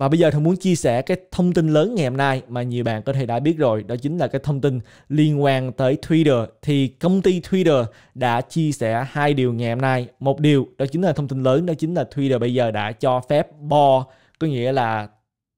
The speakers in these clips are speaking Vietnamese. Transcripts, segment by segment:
Và bây giờ Thành muốn chia sẻ cái thông tin lớn ngày hôm nay mà nhiều bạn có thể đã biết rồi, đó chính là cái thông tin liên quan tới Twitter. Thì công ty Twitter đã chia sẻ hai điều ngày hôm nay. Một điều đó chính là thông tin lớn, đó chính là Twitter bây giờ đã cho phép bo, có nghĩa là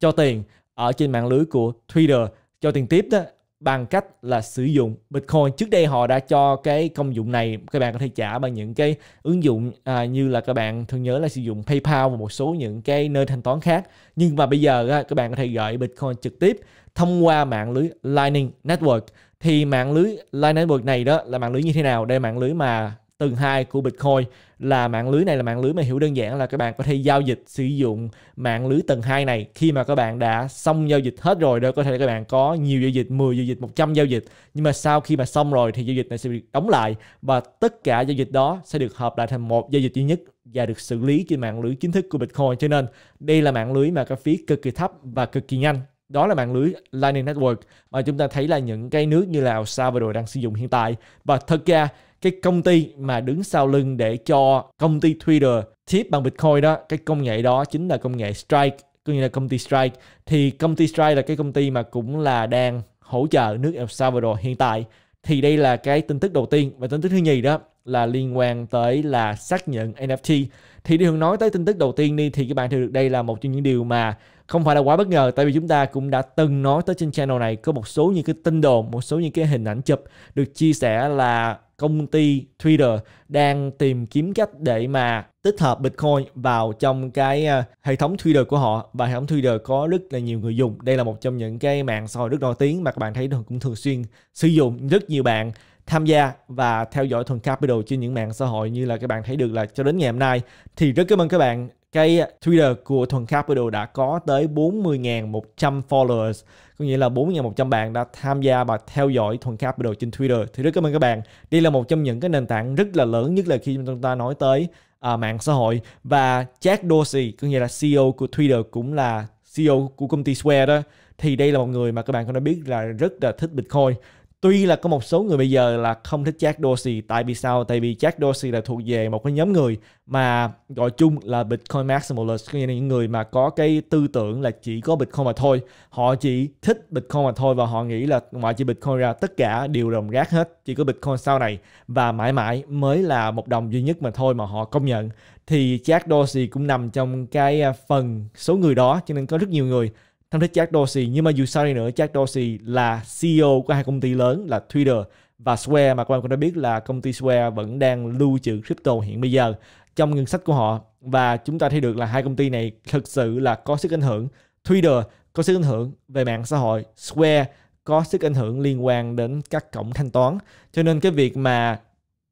cho tiền ở trên mạng lưới của Twitter cho tiền tiếp đó bằng cách là sử dụng Bitcoin. Trước đây họ đã cho cái công dụng này các bạn có thể trả bằng những cái ứng dụng à, như là các bạn thường nhớ là sử dụng PayPal và một số những cái nơi thanh toán khác. Nhưng mà bây giờ á, các bạn có thể gửi Bitcoin trực tiếp thông qua mạng lưới Lightning Network. Thì mạng lưới Lightning Network này đó là mạng lưới như thế nào? Đây là mạng lưới mà tầng 2 của Bitcoin là mạng lưới này là mạng lưới mà hiểu đơn giản là các bạn có thể giao dịch sử dụng mạng lưới tầng 2 này khi mà các bạn đã xong giao dịch hết rồi đó có thể các bạn có nhiều giao dịch 10 giao dịch 100 giao dịch nhưng mà sau khi mà xong rồi thì giao dịch này sẽ được đóng lại và tất cả giao dịch đó sẽ được hợp lại thành một giao dịch duy nhất và được xử lý trên mạng lưới chính thức của Bitcoin cho nên đây là mạng lưới mà cái phí cực kỳ thấp và cực kỳ nhanh đó là mạng lưới Lightning Network mà chúng ta thấy là những cái nước như là El Salvador đang sử dụng hiện tại và thật ra cái công ty mà đứng sau lưng để cho công ty Twitter tiếp bằng Bitcoin đó cái công nghệ đó chính là công nghệ Strike cũng như là công ty Strike thì công ty Strike là cái công ty mà cũng là đang hỗ trợ nước El Salvador hiện tại thì đây là cái tin tức đầu tiên và tin tức thứ nhì đó là liên quan tới là xác nhận NFT thì đi hướng nói tới tin tức đầu tiên đi thì các bạn thấy được đây là một trong những điều mà không phải là quá bất ngờ tại vì chúng ta cũng đã từng nói tới trên channel này có một số những cái tin đồn một số những cái hình ảnh chụp được chia sẻ là công ty Twitter đang tìm kiếm cách để mà tích hợp Bitcoin vào trong cái à, hệ thống Twitter của họ và hệ thống Twitter có rất là nhiều người dùng. Đây là một trong những cái mạng xã hội rất nổi tiếng mà các bạn thấy cũng thường xuyên sử dụng rất nhiều bạn tham gia và theo dõi thuần capital trên những mạng xã hội như là các bạn thấy được là cho đến ngày hôm nay thì rất cảm ơn các bạn cái Twitter của Thuần Capital đã có tới 40.100 followers có nghĩa là 40 100 bạn đã tham gia và theo dõi Thuần Capital trên Twitter thì rất cảm ơn các bạn đây là một trong những cái nền tảng rất là lớn nhất là khi chúng ta nói tới à, mạng xã hội và Jack Dorsey có nghĩa là CEO của Twitter cũng là CEO của công ty Square đó thì đây là một người mà các bạn có đã biết là rất là thích Bitcoin Tuy là có một số người bây giờ là không thích Jack Dorsey tại vì sao? Tại vì Jack Dorsey là thuộc về một cái nhóm người mà gọi chung là Bitcoin maximalist, có nghĩa là những người mà có cái tư tưởng là chỉ có Bitcoin mà thôi. Họ chỉ thích Bitcoin mà thôi và họ nghĩ là ngoại trừ Bitcoin ra tất cả đều đồng rác hết, chỉ có Bitcoin sau này và mãi mãi mới là một đồng duy nhất mà thôi mà họ công nhận. Thì Jack Dorsey cũng nằm trong cái à, phần số người đó cho nên có rất nhiều người thăm thích Jack Dorsey nhưng mà dù sao đi nữa Jack Dorsey là CEO của hai công ty lớn là Twitter và Square mà các bạn cũng đã biết là công ty Square vẫn đang lưu trữ crypto hiện bây giờ trong ngân sách của họ và chúng ta thấy được là hai công ty này thực sự là có sức ảnh hưởng Twitter có sức ảnh hưởng về mạng xã hội Square có sức ảnh hưởng liên quan đến các cổng thanh toán cho nên cái việc mà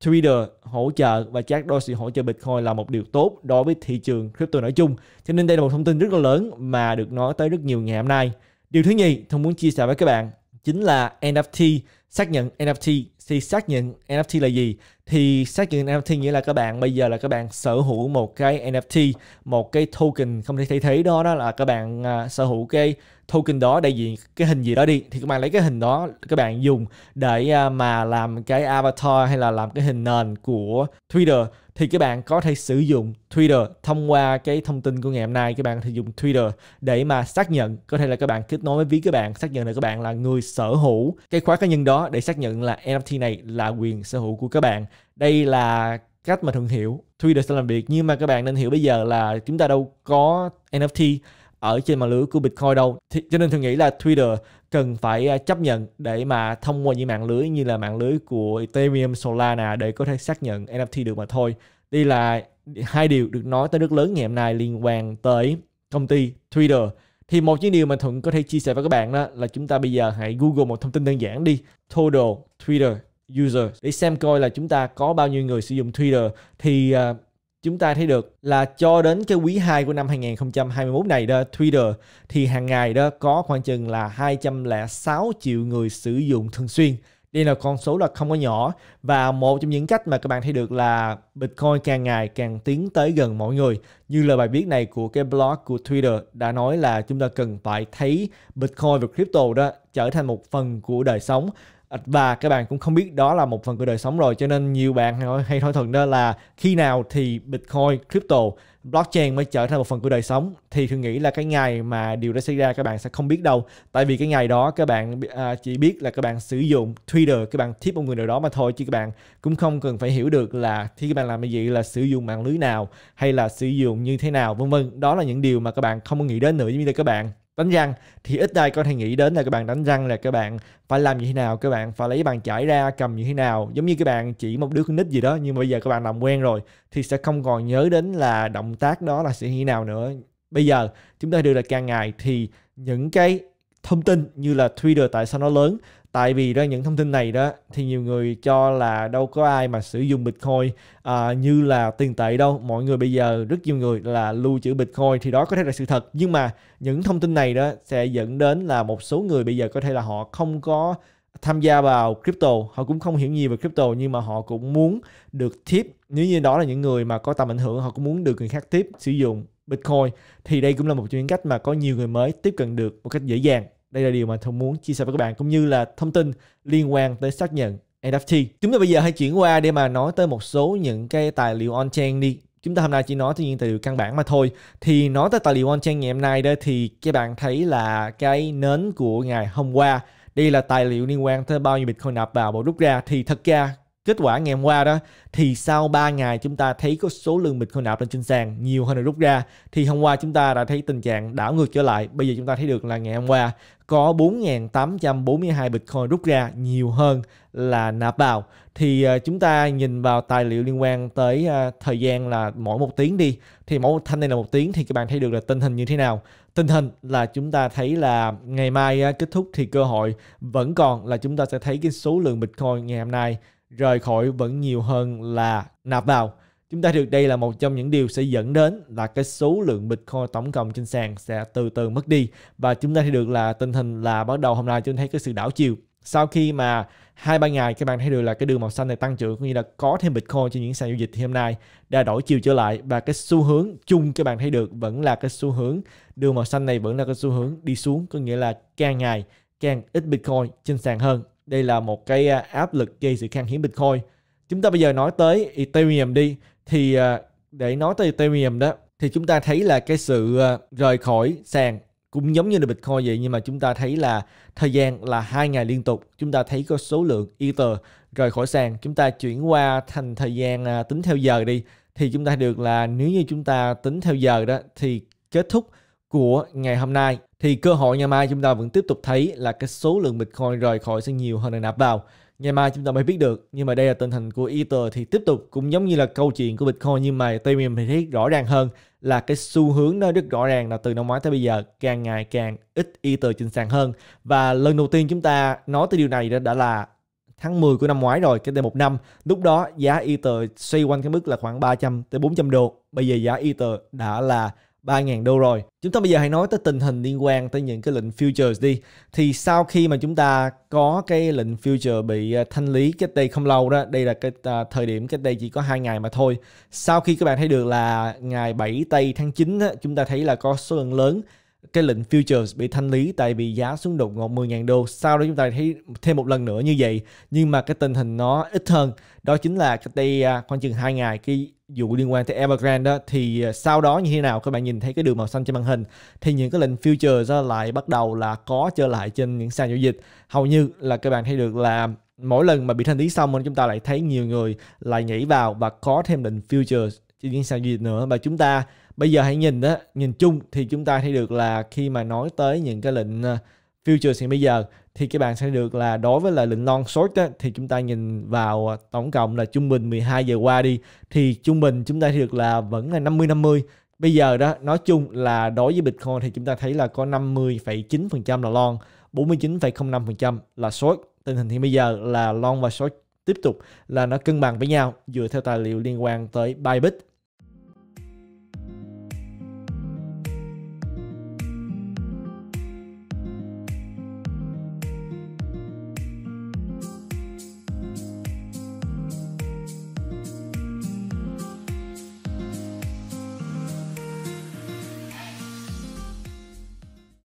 Twitter hỗ trợ và Jack Dorsey hỗ trợ Bitcoin là một điều tốt đối với thị trường crypto nói chung. Cho nên đây là một thông tin rất là lớn mà được nói tới rất nhiều ngày hôm nay. Điều thứ nhì tôi muốn chia sẻ với các bạn chính là NFT, xác nhận NFT thì xác nhận NFT là gì thì xác nhận NFT nghĩa là các bạn bây giờ là các bạn sở hữu một cái NFT một cái token không thể thay thế đó đó là các bạn uh, sở hữu cái token đó đại diện cái hình gì đó đi thì các bạn lấy cái hình đó các bạn dùng để uh, mà làm cái avatar hay là làm cái hình nền của Twitter thì các bạn có thể sử dụng Twitter thông qua cái thông tin của ngày hôm nay các bạn có thể dùng Twitter để mà xác nhận có thể là các bạn kết nối với ví các bạn xác nhận là các bạn là người sở hữu cái khóa cá nhân đó để xác nhận là NFT này là quyền sở hữu của các bạn. Đây là cách mà thường hiểu Twitter sẽ làm việc nhưng mà các bạn nên hiểu bây giờ là chúng ta đâu có NFT ở trên mạng lưới của Bitcoin đâu. Thì, cho nên tôi nghĩ là Twitter cần phải à, chấp nhận để mà thông qua những mạng lưới như là mạng lưới của Ethereum, Solana để có thể xác nhận NFT được mà thôi. Đây là hai điều được nói tới rất lớn ngày hôm nay liên quan tới công ty Twitter thì một những điều mà thuận có thể chia sẻ với các bạn đó là chúng ta bây giờ hãy google một thông tin đơn giản đi total twitter user để xem coi là chúng ta có bao nhiêu người sử dụng twitter thì uh, chúng ta thấy được là cho đến cái quý 2 của năm 2021 này đó Twitter thì hàng ngày đó có khoảng chừng là 206 triệu người sử dụng thường xuyên đây là con số là không có nhỏ và một trong những cách mà các bạn thấy được là Bitcoin càng ngày càng tiến tới gần mọi người. Như là bài viết này của cái blog của Twitter đã nói là chúng ta cần phải thấy Bitcoin và crypto đó trở thành một phần của đời sống và các bạn cũng không biết đó là một phần của đời sống rồi cho nên nhiều bạn hay thỏa thuận đó là khi nào thì bitcoin crypto blockchain mới trở thành một phần của đời sống thì thường nghĩ là cái ngày mà điều đó xảy ra các bạn sẽ không biết đâu tại vì cái ngày đó các bạn à, chỉ biết là các bạn sử dụng twitter các bạn tiếp một người nào đó mà thôi chứ các bạn cũng không cần phải hiểu được là khi các bạn làm cái gì là sử dụng mạng lưới nào hay là sử dụng như thế nào vân vân đó là những điều mà các bạn không nghĩ đến nữa như là các bạn đánh răng thì ít ai có thể nghĩ đến là các bạn đánh răng là các bạn phải làm như thế nào các bạn phải lấy bàn chải ra cầm như thế nào giống như các bạn chỉ một đứa con nít gì đó nhưng mà bây giờ các bạn làm quen rồi thì sẽ không còn nhớ đến là động tác đó là sẽ như thế nào nữa bây giờ chúng ta đưa ra càng ngày thì những cái thông tin như là Twitter tại sao nó lớn tại vì ra những thông tin này đó thì nhiều người cho là đâu có ai mà sử dụng Bitcoin à, như là tiền tệ đâu mọi người bây giờ rất nhiều người là lưu trữ Bitcoin thì đó có thể là sự thật nhưng mà những thông tin này đó sẽ dẫn đến là một số người bây giờ có thể là họ không có tham gia vào crypto họ cũng không hiểu nhiều về crypto nhưng mà họ cũng muốn được tip nếu như đó là những người mà có tầm ảnh hưởng họ cũng muốn được người khác tiếp sử dụng Bitcoin thì đây cũng là một trong những cách mà có nhiều người mới tiếp cận được một cách dễ dàng. Đây là điều mà tôi muốn chia sẻ với các bạn cũng như là thông tin liên quan tới xác nhận NFT. Chúng ta bây giờ hãy chuyển qua để mà nói tới một số những cái tài liệu on-chain đi. Chúng ta hôm nay chỉ nói tới những tài liệu căn bản mà thôi. Thì nói tới tài liệu on-chain ngày hôm nay đó thì các bạn thấy là cái nến của ngày hôm qua đây là tài liệu liên quan tới bao nhiêu Bitcoin nạp vào một rút ra thì thật ra kết quả ngày hôm qua đó thì sau 3 ngày chúng ta thấy có số lượng Bitcoin nạp lên trên sàn nhiều hơn là rút ra thì hôm qua chúng ta đã thấy tình trạng đảo ngược trở lại bây giờ chúng ta thấy được là ngày hôm qua có 4.842 Bitcoin rút ra nhiều hơn là nạp vào thì ờ, chúng ta nhìn vào tài liệu liên quan tới ờ, thời gian là mỗi một tiếng đi thì mỗi thanh này là một tiếng thì các bạn thấy được là tình hình như thế nào tình hình là chúng ta thấy là ngày mai kết thúc thì cơ hội vẫn còn là chúng ta sẽ thấy cái số lượng Bitcoin ngày hôm nay rời khỏi vẫn nhiều hơn là nạp vào chúng ta được đây là một trong những điều sẽ dẫn đến là cái số lượng Bitcoin tổng cộng trên sàn sẽ từ từ mất đi và chúng ta thấy được là tình hình là bắt đầu hôm nay chúng ta thấy cái sự đảo chiều sau khi mà hai ba ngày các bạn thấy được là cái đường màu xanh này tăng trưởng cũng như là có thêm Bitcoin trên những sàn giao dịch thì hôm nay đã đổi chiều trở lại và cái xu hướng chung các bạn thấy được vẫn là cái xu hướng đường màu xanh này vẫn là cái xu hướng đi xuống có nghĩa là càng ngày càng ít Bitcoin trên sàn hơn đây là một cái à, áp lực gây sự khan hiếm Bitcoin. Chúng ta bây giờ nói tới Ethereum đi thì à, để nói tới Ethereum đó thì chúng ta thấy là cái sự à, rời khỏi sàn cũng giống như là Bitcoin vậy nhưng mà chúng ta thấy là thời gian là hai ngày liên tục chúng ta thấy có số lượng Ether rời khỏi sàn chúng ta chuyển qua thành thời gian tính theo giờ đi thì chúng ta được là nếu như chúng ta tính theo giờ đó thì kết thúc của ngày hôm nay thì cơ hội ngày mai chúng ta vẫn tiếp tục thấy là cái số lượng Bitcoin rời khỏi sẽ nhiều hơn là nạp vào. Ngày mai chúng ta mới biết được, nhưng mà đây là tình hình của Ether thì tiếp tục cũng giống như là câu chuyện của Bitcoin nhưng mà Ethereum thì thấy rõ ràng hơn là cái xu hướng nó rất rõ ràng là từ năm ngoái tới bây giờ càng ngày càng ít Ether trên sàn hơn. Và lần đầu tiên chúng ta nói tới điều này đã, đã là tháng 10 của năm ngoái rồi, cách đây một năm. Lúc đó giá Ether xoay quanh cái mức là khoảng 300 tới 400 đô. Bây giờ giá Ether đã là 3.000 đô rồi. Chúng ta bây giờ hãy nói tới tình hình liên quan tới những cái lệnh futures đi. Thì sau khi mà chúng ta có cái lệnh future bị à, thanh lý cách đây không lâu đó, đây là cái à, thời điểm cách đây chỉ có 2 ngày mà thôi. Sau khi các bạn thấy được là ngày 7 tây tháng 9 đó, chúng ta thấy là có số lượng lớn cái lệnh futures bị thanh lý tại vì giá xuống đột ngột 10.000 đô sau đó chúng ta thấy thêm một lần nữa như vậy nhưng mà cái tình hình nó ít hơn đó chính là cách đây à, khoảng chừng hai ngày cái vụ liên quan tới Evergrande đó thì à, sau đó như thế nào các bạn nhìn thấy cái đường màu xanh trên màn hình thì những cái lệnh futures đó lại bắt đầu là có trở lại trên những sàn giao dịch hầu như là các bạn thấy được là mỗi lần mà bị thanh lý xong chúng ta lại thấy nhiều người lại nhảy vào và có thêm lệnh futures trên những sàn giao dịch nữa và chúng ta bây giờ hãy nhìn đó nhìn chung thì chúng ta thấy được là khi mà nói tới những cái lệnh ờ, futures hiện bây giờ thì các bạn sẽ được là đối với là lệnh long short á, thì chúng ta nhìn vào ờ, tổng cộng là trung bình 12 giờ qua đi thì trung bình chúng ta thấy được là vẫn là 50 50 bây giờ đó nói chung là đối với Bitcoin thì chúng ta thấy là có 50,9% là long 49,05% là short tình hình thì bây giờ là long và short tiếp tục là nó cân bằng với nhau dựa theo tài liệu liên quan tới Bybit